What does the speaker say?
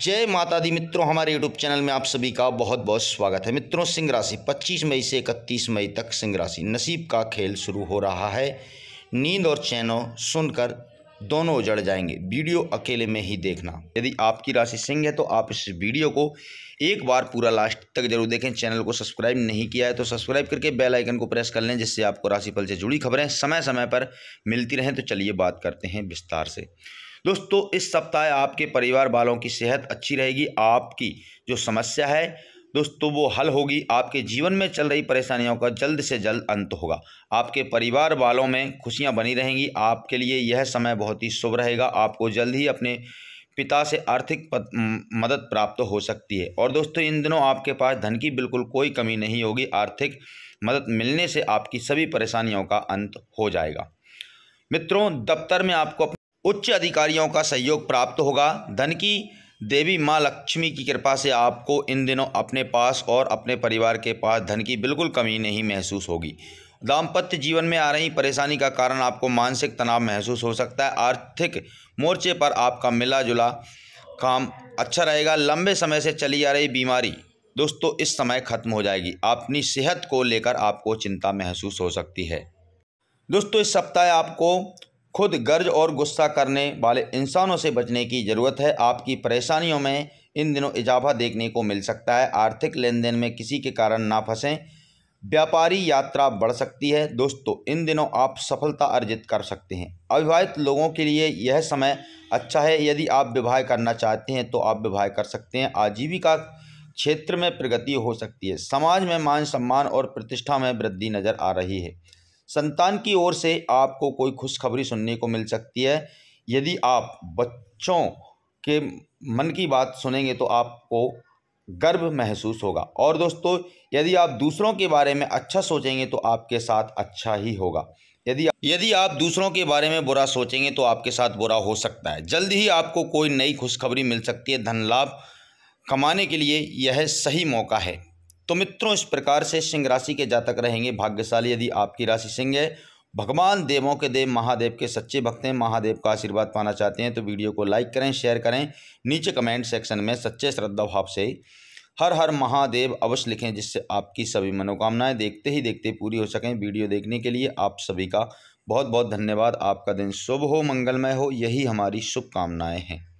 जय माता दी मित्रों हमारे यूट्यूब चैनल में आप सभी का बहुत बहुत स्वागत है मित्रों सिंह राशि 25 मई से 31 मई तक सिंह राशि नसीब का खेल शुरू हो रहा है नींद और चैनो सुनकर दोनों उजड़ जाएंगे वीडियो अकेले में ही देखना यदि आपकी राशि सिंह है तो आप इस वीडियो को एक बार पूरा लास्ट तक जरूर देखें चैनल को सब्सक्राइब नहीं किया है तो सब्सक्राइब करके बेल आइकन को प्रेस कर लें जिससे आपको राशिफल से जुड़ी खबरें समय समय पर मिलती रहें तो चलिए बात करते हैं विस्तार से दोस्तों इस सप्ताह आपके परिवार वालों की सेहत अच्छी रहेगी आपकी जो समस्या है दोस्तों वो हल होगी आपके जीवन में चल रही परेशानियों का जल्द से जल्द अंत होगा आपके परिवार वालों में खुशियां बनी रहेंगी आपके लिए यह समय बहुत ही शुभ रहेगा आपको जल्द ही अपने पिता से आर्थिक मदद प्राप्त हो सकती है और दोस्तों इन दिनों आपके पास धन की बिल्कुल कोई कमी नहीं होगी आर्थिक मदद मिलने से आपकी सभी परेशानियों का अंत हो जाएगा मित्रों दफ्तर में आपको उच्च अधिकारियों का सहयोग प्राप्त होगा धन की देवी माँ लक्ष्मी की कृपा से आपको इन दिनों अपने पास और अपने परिवार के पास धन की बिल्कुल कमी नहीं महसूस होगी दाम्पत्य जीवन में आ रही परेशानी का कारण आपको मानसिक तनाव महसूस हो सकता है आर्थिक मोर्चे पर आपका मिला जुला काम अच्छा रहेगा लंबे समय से चली आ रही बीमारी दोस्तों इस समय खत्म हो जाएगी अपनी सेहत को लेकर आपको चिंता महसूस हो सकती है दोस्तों इस सप्ताह आपको खुद गर्ज और गुस्सा करने वाले इंसानों से बचने की ज़रूरत है आपकी परेशानियों में इन दिनों इजाफा देखने को मिल सकता है आर्थिक लेन देन में किसी के कारण ना फंसें व्यापारी यात्रा बढ़ सकती है दोस्तों इन दिनों आप सफलता अर्जित कर सकते हैं अविवाहित लोगों के लिए यह समय अच्छा है यदि आप विवाह करना चाहते हैं तो आप विवाह कर सकते हैं आजीविका क्षेत्र में प्रगति हो सकती है समाज में मान सम्मान और प्रतिष्ठा में वृद्धि नज़र आ रही है संतान की ओर से आपको कोई खुशखबरी सुनने को मिल सकती है यदि आप बच्चों के मन की बात सुनेंगे तो आपको गर्व महसूस होगा और दोस्तों यदि आप दूसरों के बारे में अच्छा सोचेंगे तो आपके साथ अच्छा ही होगा यदि यदि आप दूसरों के बारे में बुरा सोचेंगे तो आपके साथ बुरा हो सकता है जल्द ही आपको कोई नई खुशखबरी मिल सकती है धन लाभ कमाने के लिए यह सही मौका है तो मित्रों इस प्रकार से सिंह राशि के जातक रहेंगे भाग्यशाली यदि आपकी राशि सिंह है भगवान देवों के देव महादेव के सच्चे भक्त हैं महादेव का आशीर्वाद पाना चाहते हैं तो वीडियो को लाइक करें शेयर करें नीचे कमेंट सेक्शन में सच्चे श्रद्धा भाव से हर हर महादेव अवश्य लिखें जिससे आपकी सभी मनोकामनाएं देखते ही देखते पूरी हो सकें वीडियो देखने के लिए आप सभी का बहुत बहुत धन्यवाद आपका दिन शुभ हो मंगलमय हो यही हमारी शुभकामनाएँ हैं